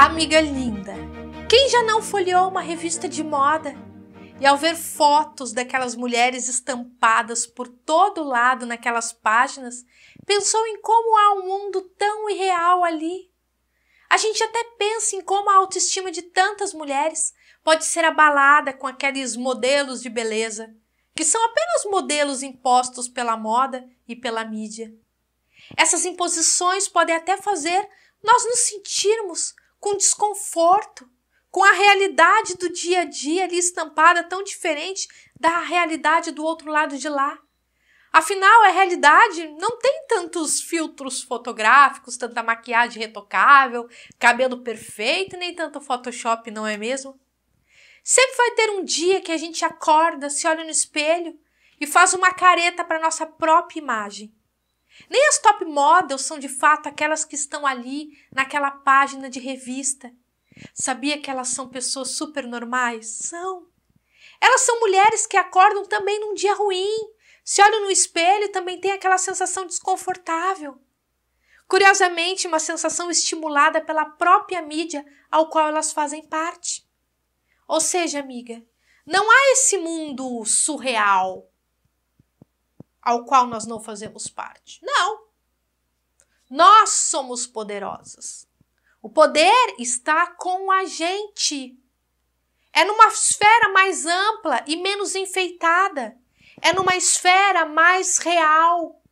Amiga linda, quem já não folheou uma revista de moda? E ao ver fotos daquelas mulheres estampadas por todo lado naquelas páginas, pensou em como há um mundo tão irreal ali. A gente até pensa em como a autoestima de tantas mulheres pode ser abalada com aqueles modelos de beleza, que são apenas modelos impostos pela moda e pela mídia. Essas imposições podem até fazer nós nos sentirmos com desconforto, com a realidade do dia a dia ali estampada tão diferente da realidade do outro lado de lá. Afinal, a realidade não tem tantos filtros fotográficos, tanta maquiagem retocável, cabelo perfeito, nem tanto Photoshop, não é mesmo? Sempre vai ter um dia que a gente acorda, se olha no espelho e faz uma careta para nossa própria imagem. Nem as top models são de fato aquelas que estão ali naquela página de revista. Sabia que elas são pessoas super normais? São. Elas são mulheres que acordam também num dia ruim, se olham no espelho também têm aquela sensação desconfortável. Curiosamente, uma sensação estimulada pela própria mídia ao qual elas fazem parte. Ou seja, amiga, não há esse mundo surreal, ao qual nós não fazemos parte. Não. Nós somos poderosas. O poder está com a gente. É numa esfera mais ampla e menos enfeitada. É numa esfera mais real.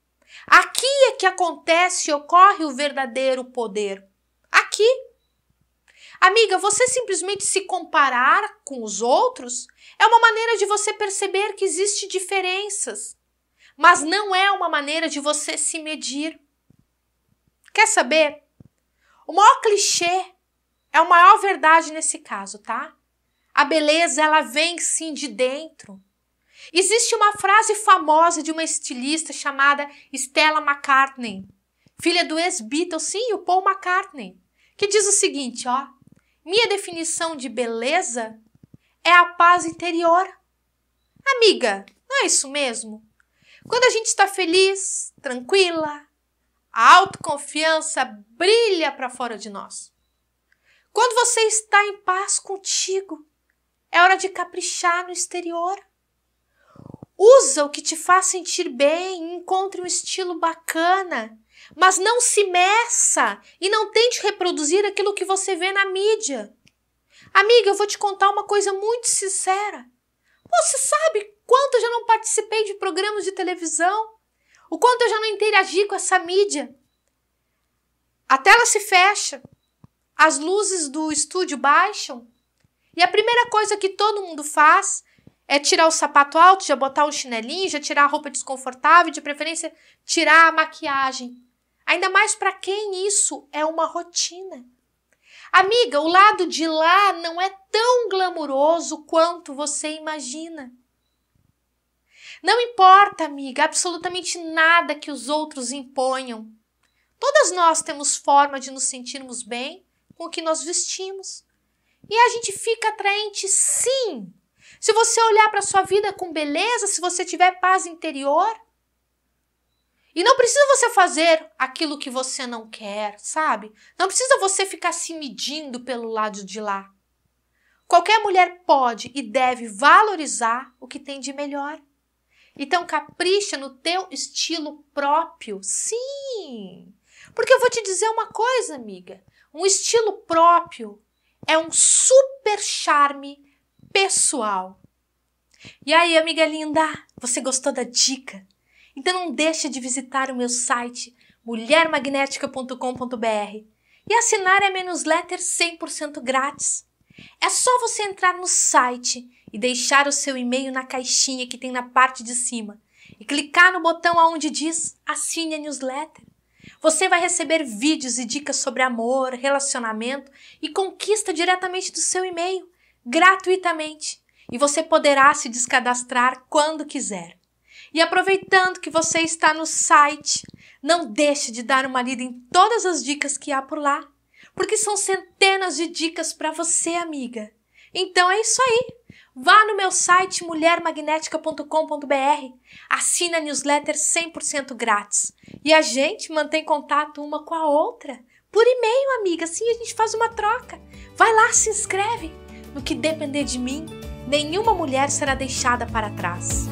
Aqui é que acontece e ocorre o verdadeiro poder. Aqui. Amiga, você simplesmente se comparar com os outros é uma maneira de você perceber que existem diferenças mas não é uma maneira de você se medir. Quer saber? O maior clichê é a maior verdade nesse caso, tá? A beleza, ela vem sim de dentro. Existe uma frase famosa de uma estilista chamada Stella McCartney, filha do ex-Beatle, sim, o Paul McCartney, que diz o seguinte, ó: "Minha definição de beleza é a paz interior". Amiga, não é isso mesmo? Quando a gente está feliz, tranquila, a autoconfiança brilha para fora de nós. Quando você está em paz contigo, é hora de caprichar no exterior. Usa o que te faz sentir bem, encontre um estilo bacana, mas não se meça e não tente reproduzir aquilo que você vê na mídia. Amiga, eu vou te contar uma coisa muito sincera. Você sabe quanto eu já não participei de programas de televisão? O quanto eu já não interagi com essa mídia? A tela se fecha, as luzes do estúdio baixam e a primeira coisa que todo mundo faz é tirar o sapato alto, já botar um chinelinho, já tirar a roupa desconfortável, de preferência tirar a maquiagem. Ainda mais para quem isso é uma rotina. Amiga, o lado de lá não é tão glamuroso quanto você imagina. Não importa, amiga, absolutamente nada que os outros imponham. Todas nós temos forma de nos sentirmos bem com o que nós vestimos. E a gente fica atraente, sim. Se você olhar para sua vida com beleza, se você tiver paz interior, e não precisa você fazer aquilo que você não quer, sabe? Não precisa você ficar se medindo pelo lado de lá. Qualquer mulher pode e deve valorizar o que tem de melhor. Então capricha no teu estilo próprio. Sim! Porque eu vou te dizer uma coisa, amiga. Um estilo próprio é um super charme pessoal. E aí, amiga linda, você gostou da dica? Então não deixe de visitar o meu site mulhermagnética.com.br e assinar a minha newsletter 100% grátis. É só você entrar no site e deixar o seu e-mail na caixinha que tem na parte de cima e clicar no botão aonde diz assine a newsletter. Você vai receber vídeos e dicas sobre amor, relacionamento e conquista diretamente do seu e-mail, gratuitamente, e você poderá se descadastrar quando quiser. E aproveitando que você está no site, não deixe de dar uma lida em todas as dicas que há por lá, porque são centenas de dicas para você, amiga. Então é isso aí. Vá no meu site mulhermagnética.com.br, assina a newsletter 100% grátis e a gente mantém contato uma com a outra por e-mail, amiga. Assim a gente faz uma troca. Vai lá, se inscreve. No que depender de mim, nenhuma mulher será deixada para trás.